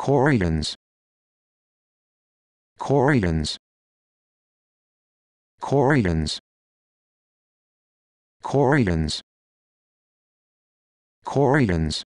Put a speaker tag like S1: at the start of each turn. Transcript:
S1: Koreans Koreans Koreans Koreans Koreans